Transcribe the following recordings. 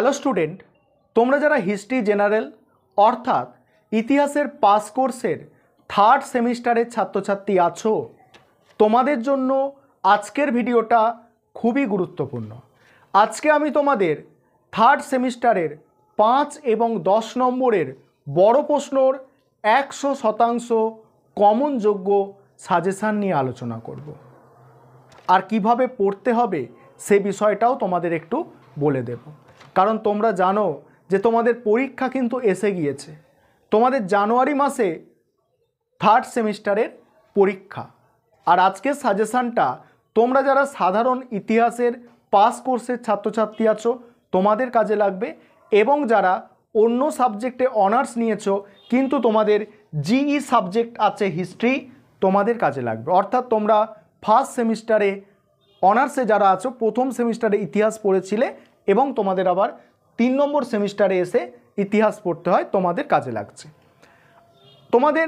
Hello student তোমরা যারা history general অর্থাৎ ইতিহাসের পাস কোর্সের থার্ড সেমিস্টারের ছাত্রছাত্রী আছো তোমাদের জন্য আজকের ভিডিওটা খুবই গুরুত্বপূর্ণ আজকে আমি তোমাদের থার্ড সেমিস্টারের পাঁচ এবং দশ নম্বরের বড় প্রশ্নর একশো শতাংশ কমন যোগ্য সাজেশান নিয়ে আলোচনা করব। আর কিভাবে পড়তে হবে সে বিষয়টাও তোমাদের একটু বলে দেবো কারণ তোমরা জানো যে তোমাদের পরীক্ষা কিন্তু এসে গিয়েছে তোমাদের জানুয়ারি মাসে থার্ড সেমিস্টারের পরীক্ষা আর আজকের সাজেশানটা তোমরা যারা সাধারণ ইতিহাসের পাস কোর্সের ছাত্রছাত্রী আছো তোমাদের কাজে লাগবে এবং যারা অন্য সাবজেক্টে অনার্স নিয়েছো কিন্তু তোমাদের জিই সাবজেক্ট e আছে হিস্ট্রি তোমাদের কাজে লাগবে অর্থাৎ তোমরা ফার্স্ট সেমিস্টারে অনার্সে যারা আছো প্রথম সেমিস্টারে ইতিহাস পড়েছিলে এবং তোমাদের আবার তিন নম্বর সেমিস্টারে এসে ইতিহাস পড়তে হয় তোমাদের কাজে লাগছে তোমাদের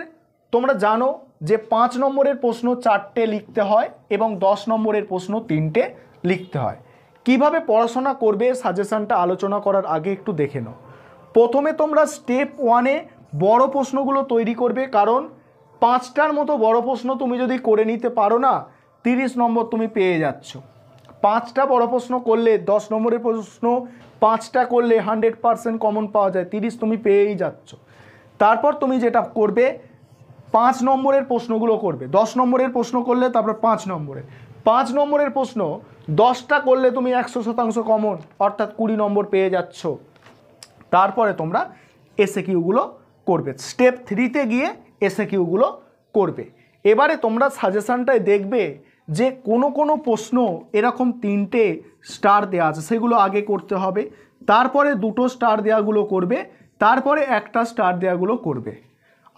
তোমরা জানো যে পাঁচ নম্বরের প্রশ্ন চারটে লিখতে হয় এবং দশ নম্বরের প্রশ্ন তিনটে লিখতে হয় কিভাবে পড়াশোনা করবে সাজেশানটা আলোচনা করার আগে একটু দেখে নাও প্রথমে তোমরা স্টেপ ওয়ানে বড় প্রশ্নগুলো তৈরি করবে কারণ পাঁচটার মতো বড় প্রশ্ন তুমি যদি করে নিতে পারো না তিরিশ নম্বর তুমি পেয়ে যাচ্ছ পাঁচটা বড় প্রশ্ন করলে দশ নম্বরের প্রশ্ন পাঁচটা করলে হান্ড্রেড পারসেন্ট কমন পাওয়া যায় তিরিশ তুমি পেয়েই যাচ্ছ তারপর তুমি যেটা করবে পাঁচ নম্বরের প্রশ্নগুলো করবে দশ নম্বরের প্রশ্ন করলে তারপর পাঁচ নম্বরের পাঁচ নম্বরের প্রশ্ন দশটা করলে তুমি একশো শতাংশ কমন অর্থাৎ কুড়ি নম্বর পেয়ে যাচ্ছ তারপরে তোমরা এসে কিউগুলো করবে স্টেপ থ্রিতে গিয়ে এসে কিউগুলো করবে এবারে তোমরা সাজেশানটায় দেখবে যে কোনো কোনো প্রশ্ন এরকম তিনটে স্টার দেওয়া আছে সেগুলো আগে করতে হবে তারপরে দুটো স্টার দেওয়াগুলো করবে তারপরে একটা স্টার দেওয়াগুলো করবে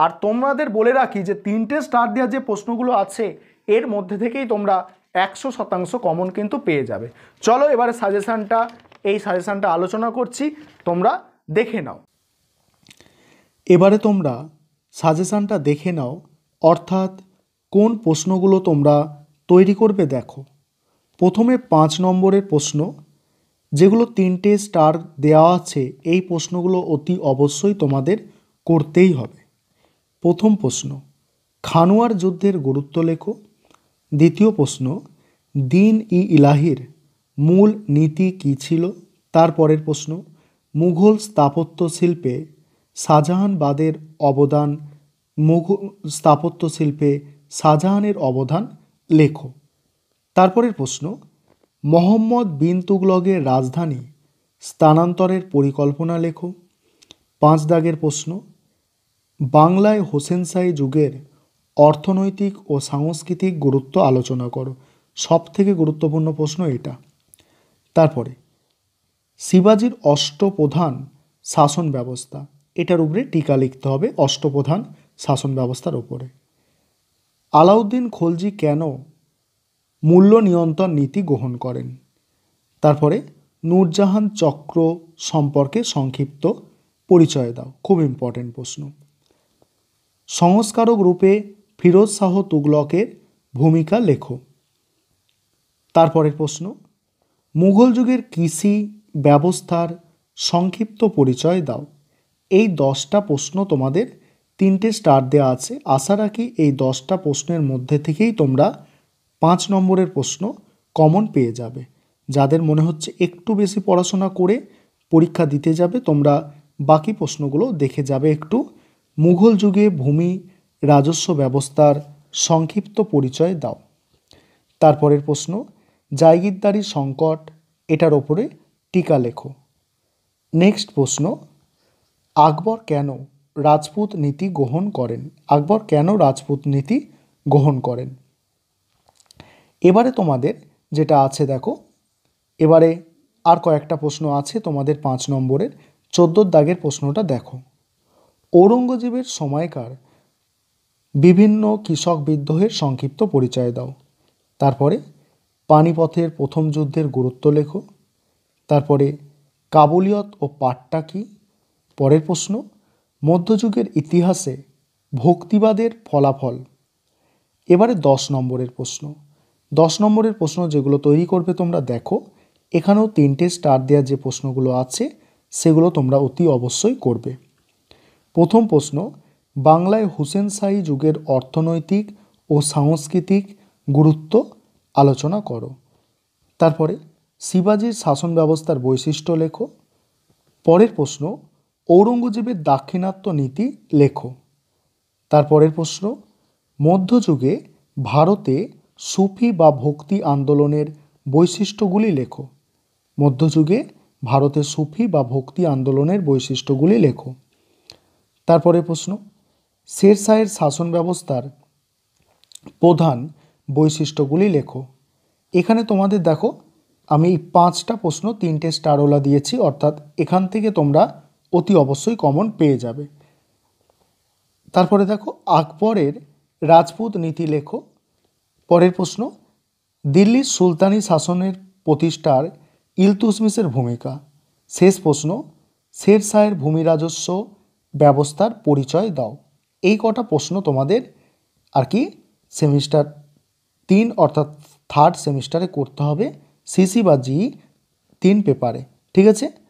আর তোমাদের বলে রাখি যে তিনটে স্টার দেওয়া যে প্রশ্নগুলো আছে এর মধ্যে থেকেই তোমরা একশো শতাংশ কমন কিন্তু পেয়ে যাবে চলো এবারে সাজেশানটা এই সাজেশানটা আলোচনা করছি তোমরা দেখে নাও এবারে তোমরা সাজেশানটা দেখে নাও অর্থাৎ কোন প্রশ্নগুলো তোমরা তৈরি করবে দেখো প্রথমে পাঁচ নম্বরের প্রশ্ন যেগুলো তিনটে স্টার দেওয়া আছে এই প্রশ্নগুলো অতি অবশ্যই তোমাদের করতেই হবে প্রথম প্রশ্ন খানোয়ার যুদ্ধের গুরুত্ব লেখো দ্বিতীয় প্রশ্ন দিন ই ইলাহির মূল নীতি কী ছিল তারপরের প্রশ্ন মুঘল স্থাপত্য শিল্পে শাহজাহানবাদের অবদান মুঘল স্থাপত্য শিল্পে শাহজাহানের অবদান লেখো তারপরের প্রশ্ন মোহাম্মদ বিন তুগলগের রাজধানী স্থানান্তরের পরিকল্পনা লেখো পাঁচ দাগের প্রশ্ন বাংলায় হোসেন সাই যুগের অর্থনৈতিক ও সাংস্কৃতিক গুরুত্ব আলোচনা করো সব থেকে গুরুত্বপূর্ণ প্রশ্ন এটা তারপরে শিবাজির অষ্টপ্রধান শাসন ব্যবস্থা এটার উপরে টিকা লিখতে হবে অষ্টপ্রধান শাসন ব্যবস্থার উপরে আলাউদ্দিন খলজি কেন মূল্য নিয়ন্ত্রণ নীতি গ্রহণ করেন তারপরে নূরজাহান চক্র সম্পর্কে সংক্ষিপ্ত পরিচয় দাও খুব ইম্পর্টেন্ট প্রশ্ন সংস্কারক রূপে ফিরোজ শাহ তুগলকের ভূমিকা লেখো তারপরের প্রশ্ন মুঘল যুগের কৃষি ব্যবস্থার সংক্ষিপ্ত পরিচয় দাও এই দশটা প্রশ্ন তোমাদের তিনটে স্টার দেওয়া আছে আশা রাখি এই দশটা প্রশ্নের মধ্যে থেকেই তোমরা পাঁচ নম্বরের প্রশ্ন কমন পেয়ে যাবে যাদের মনে হচ্ছে একটু বেশি পড়াশোনা করে পরীক্ষা দিতে যাবে তোমরা বাকি প্রশ্নগুলো দেখে যাবে একটু মুঘল যুগে ভূমি রাজস্ব ব্যবস্থার সংক্ষিপ্ত পরিচয় দাও তারপরের প্রশ্ন জায়গিরদারি সংকট এটার ওপরে টিকা লেখো নেক্সট প্রশ্ন আকবর কেন রাজপুত নীতি গ্রহণ করেন আকবর কেন রাজপুত নীতি গ্রহণ করেন এবারে তোমাদের যেটা আছে দেখো এবারে আর কয়েকটা প্রশ্ন আছে তোমাদের পাঁচ নম্বরের চোদ্দোর দাগের প্রশ্নটা দেখো ঔরঙ্গজেবের সময়কার বিভিন্ন কৃষক বিদ্রোহের সংক্ষিপ্ত পরিচয় দাও তারপরে পানিপথের প্রথম যুদ্ধের গুরুত্ব লেখো তারপরে কাবুলিয়ত ও পাট্টা কি পরের প্রশ্ন মধ্যযুগের ইতিহাসে ভক্তিবাদের ফলাফল এবারে দশ নম্বরের প্রশ্ন দশ নম্বরের প্রশ্ন যেগুলো তৈরি করবে তোমরা দেখো এখানেও তিনটে স্টার দেওয়ার যে প্রশ্নগুলো আছে সেগুলো তোমরা অতি অবশ্যই করবে প্রথম প্রশ্ন বাংলায় হুসেন শাহী যুগের অর্থনৈতিক ও সাংস্কৃতিক গুরুত্ব আলোচনা করো তারপরে শিবাজির শাসন ব্যবস্থার বৈশিষ্ট্য লেখো পরের প্রশ্ন ঔরঙ্গজেবের দাক্ষিণাত্য নীতি লেখো তারপরের প্রশ্ন মধ্যযুগে ভারতে সুফি বা ভক্তি আন্দোলনের বৈশিষ্ট্যগুলি লেখো মধ্যযুগে ভারতে সুফি বা ভক্তি আন্দোলনের বৈশিষ্ট্যগুলি লেখো তারপরে প্রশ্ন শেরশাহের শাসন ব্যবস্থার প্রধান বৈশিষ্ট্যগুলি লেখো এখানে তোমাদের দেখো আমি পাঁচটা প্রশ্ন তিনটে স্টারওলা দিয়েছি অর্থাৎ এখান থেকে তোমরা অতি অবশ্যই কমন পেয়ে যাবে তারপরে দেখো আকবরের রাজপুত নীতি লেখ পরের প্রশ্ন দিল্লির সুলতানি শাসনের প্রতিষ্ঠার ইলতুসমিসের ভূমিকা শেষ প্রশ্ন শের শাহের ভূমি রাজস্ব ব্যবস্থার পরিচয় দাও এই কটা প্রশ্ন তোমাদের আর কি সেমিস্টার তিন অর্থাৎ থার্ড সেমিস্টারে করতে হবে সিসি বা জি তিন পেপারে ঠিক আছে